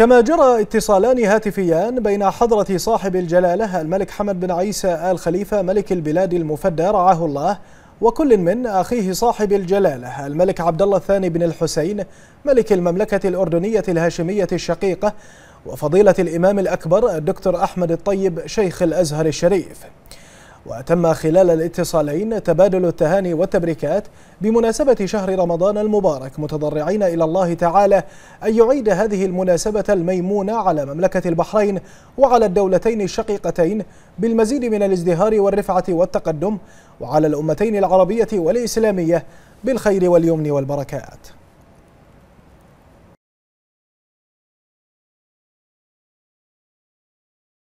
كما جرى اتصالان هاتفيان بين حضرة صاحب الجلالة الملك حمد بن عيسى آل خليفة ملك البلاد المفدى رعاه الله وكل من أخيه صاحب الجلالة الملك عبد الله الثاني بن الحسين ملك المملكة الأردنية الهاشمية الشقيقة وفضيلة الإمام الأكبر الدكتور أحمد الطيب شيخ الأزهر الشريف وتم خلال الاتصالين تبادل التهاني والتبريكات بمناسبة شهر رمضان المبارك متضرعين إلى الله تعالى أن يعيد هذه المناسبة الميمونة على مملكة البحرين وعلى الدولتين الشقيقتين بالمزيد من الازدهار والرفعة والتقدم وعلى الأمتين العربية والإسلامية بالخير واليمن والبركات